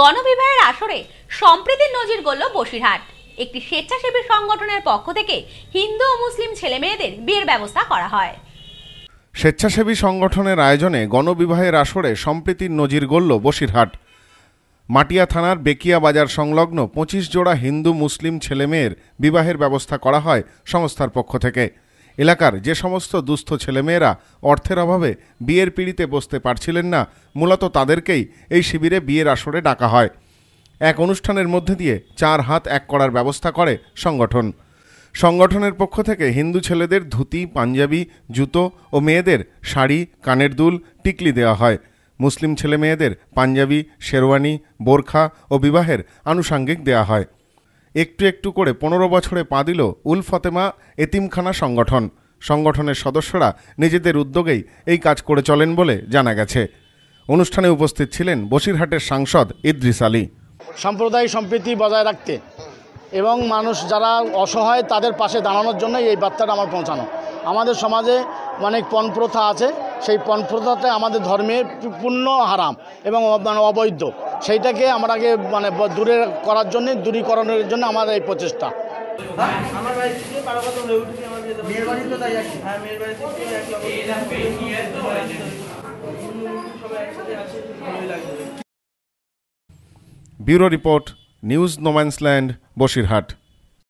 গণবিবাহের আসরে সম্প্রীতির নজির গড়ল বসিরহাট একটি স্বেচ্ছাসেবী সংগঠনের পক্ষ থেকে হিন্দু ও মুসলিম ছেলেমেয়েদের বিয়ের ব্যবস্থা করা হয় স্বেচ্ছাসেবী সংগঠনের আয়োজনে গণবিবাহের আসরে সম্প্রীতির নজির গড়ল বসিরহাট মাটিয়া থানার বেকিয়া বাজার সংলগ্ন পঁচিশ জোড়া হিন্দু মুসলিম ছেলেমেয়ের বিবাহের ব্যবস্থা করা হয় সংস্থার পক্ষ থেকে এলাকার যে সমস্ত দুস্থ ছেলেমেয়েরা অর্থের অভাবে বিয়ের পিড়িতে বসতে পারছিলেন না মূলত তাদেরকেই এই শিবিরে বিয়ের আসরে ডাকা হয় এক অনুষ্ঠানের মধ্যে দিয়ে চার হাত এক করার ব্যবস্থা করে সংগঠন সংগঠনের পক্ষ থেকে হিন্দু ছেলেদের ধুতি পাঞ্জাবি জুতো ও মেয়েদের শাড়ি কানের দুল টিকলি দেওয়া হয় মুসলিম ছেলে মেয়েদের পাঞ্জাবি শেরওয়ানি বোরখা ও বিবাহের আনুষাঙ্গিক দেয়া হয় একটু একটু করে পনেরো বছরে পা দিল উল ফতেমা এতিমখানা সংগঠন সংগঠনের সদস্যরা নিজেদের উদ্যোগেই এই কাজ করে চলেন বলে জানা গেছে অনুষ্ঠানে উপস্থিত ছিলেন বসিরহাটের সাংসদ ইদ্রিস আলী সম্প্রদায় সম্প্রীতি বজায় রাখতে এবং মানুষ যারা অসহায় তাদের পাশে দাঁড়ানোর জন্য এই বার্তাটা আমার পৌঁছানো আমাদের সমাজে অনেক পণপ্রথা আছে সেই পণপ্রথাতে আমাদের ধর্মে পূর্ণ হারাম এবং মানে অবৈধ সেইটাকে আগে মানে দূরে করার জন্য দূরীকরণের জন্য আমার এই প্রচেষ্টা bureau report news no man's land Basirhat